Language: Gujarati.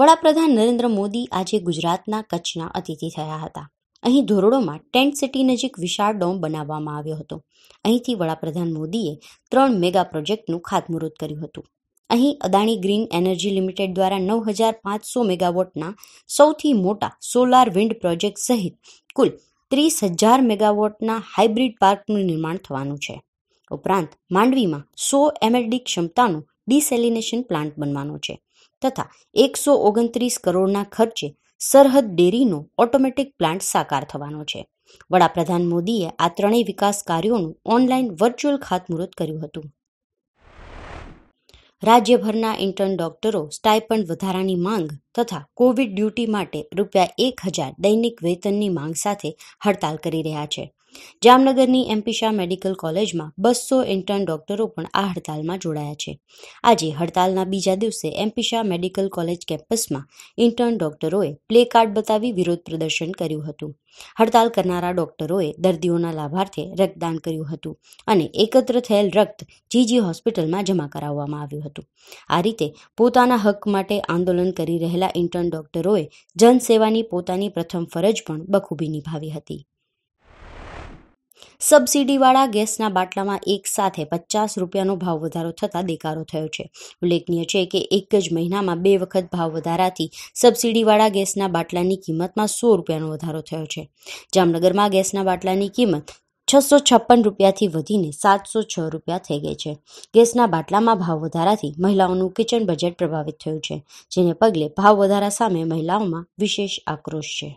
વડાપ્રધાન નરેન્દ્ર મોદી આજે ગુજરાતના કચ્છના અતિથિ થયા હતા અહીં ધોરડોમાં ટેન્ટ સિટી નજીક વિશાળ ડોમ બનાવવામાં આવ્યો હતો અહીંથી વડાપ્રધાન મોદીએ ત્રણ મેગા પ્રોજેક્ટનું ખાતમુહૂર્ત કર્યું હતું અહીં અદાણી ગ્રીન એનર્જી લિમિટેડ દ્વારા નવ હજાર પાંચસો મેગાવોટના સૌથી મોટા સોલાર વિન્ડ પ્રોજેક્ટ સહિત કુલ ત્રીસ હજાર મેગાવોટના હાઇબ્રિડ પાર્કનું નિર્માણ થવાનું છે ઉપરાંત માંડવીમાં સો એમએલડી ક્ષમતાનું ડિસેલિનેશન પ્લાન્ટ બનવાનો છે તથા એકસો ઓગણત્રીસ કરોડના ખર્ચે સરહદ ડેરીનો ઓટોમેટિક પ્લાન્ટ સાકાર થવાનો છે વડાપ્રધાન મોદીએ આ ત્રણેય વિકાસ કાર્યોનું ઓનલાઈન વર્ચ્યુઅલ ખાતમુહૂર્ત કર્યું હતું રાજ્યભરના ઇન્ટર્ન ડોક્ટરો સ્ટાઇપન્ડ વધારાની માંગ તથા કોવિડ ડ્યુટી માટે રૂપિયા એક હજાર દૈનિક વેતનની માંગ સાથે હડતાલ કરી રહ્યા છે જામનગરની એમપી મેડિકલ કોલેજમાં બસો ઇન્ટર્ન ડોક્ટરો પણ આ હડતાલમાં જોડાયા છે આજે હડતાલના બીજા દિવસે એમપી મેડિકલ કોલેજ કેમ્પસમાં ઇન્ટર્ન ડોક્ટરોએ પ્લે કાર્ડ બતાવી વિરોધ પ્રદર્શન કર્યું હતું હડતાલ કરનારા ડોક્ટરોએ દર્દીઓના લાભાર્થે રક્તદાન કર્યું હતું અને એકત્ર થયેલ રક્ત જીજી હોસ્પિટલમાં જમા કરાવવામાં આવ્યું હતું આ રીતે પોતાના હક માટે આંદોલન કરી રહેલા ઇન્ટર્ન ડોક્ટરોએ જનસેવાની પોતાની પ્રથમ ફરજ પણ બખૂબી નિભાવી હતી સબસિડીવાળા ગેસના બાટલામાં એક સાથે પચાસ રૂપિયાનો ભાવ વધારો થતાં દેકારો થયો છે ઉલ્લેખનીય છે કે એક જ મહિનામાં બે વખત ભાવ વધારાથી સબસિડીવાળા ગેસના બાટલાની કિંમતમાં સો રૂપિયાનો વધારો થયો છે જામનગરમાં ગેસના બાટલાની કિંમત છસો છપ્પન રૂપિયાથી વધીને સાતસો છ રૂપિયા થઈ ગઈ છે ગેસના બાટલામાં ભાવ વધારાથી મહિલાઓનું કિચન બજેટ પ્રભાવિત થયું છે જેને પગલે ભાવ વધારા સામે મહિલાઓમાં વિશેષ આક્રોશ છે